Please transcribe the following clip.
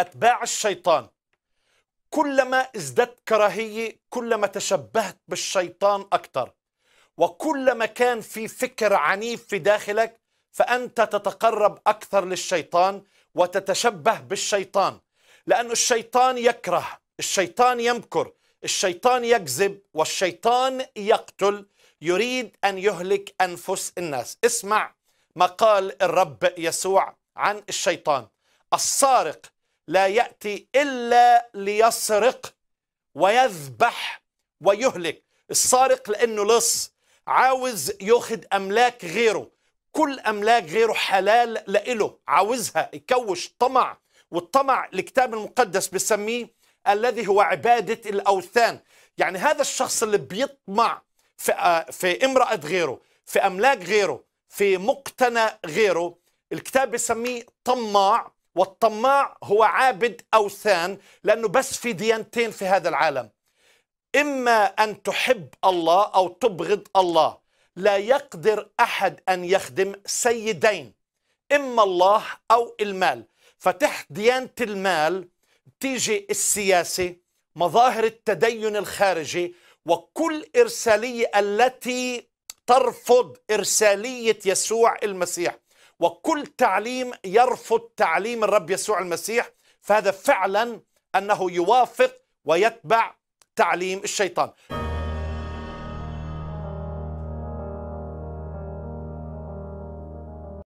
أتباع الشيطان كلما ازددت كراهية كلما تشبهت بالشيطان أكثر وكلما كان في فكر عنيف في داخلك فأنت تتقرب أكثر للشيطان وتتشبه بالشيطان لأن الشيطان يكره الشيطان يمكر الشيطان يكذب والشيطان يقتل يريد أن يهلك أنفس الناس اسمع ما قال الرب يسوع عن الشيطان السارق لا يأتي إلا ليسرق ويذبح ويهلك السارق لأنه لص عاوز ياخد أملاك غيره كل أملاك غيره حلال لإله عاوزها يكوش طمع والطمع الكتاب المقدس بيسميه الذي هو عبادة الأوثان يعني هذا الشخص اللي بيطمع في, آه، في امرأة غيره في أملاك غيره في مقتنى غيره الكتاب بيسميه طماع والطماع هو عابد أوثان لأنه بس في ديانتين في هذا العالم إما أن تحب الله أو تبغض الله لا يقدر أحد أن يخدم سيدين إما الله أو المال فتحت ديانة المال تيجي السياسة مظاهر التدين الخارجي وكل إرسالية التي ترفض إرسالية يسوع المسيح وكل تعليم يرفض تعليم الرب يسوع المسيح فهذا فعلا أنه يوافق ويتبع تعليم الشيطان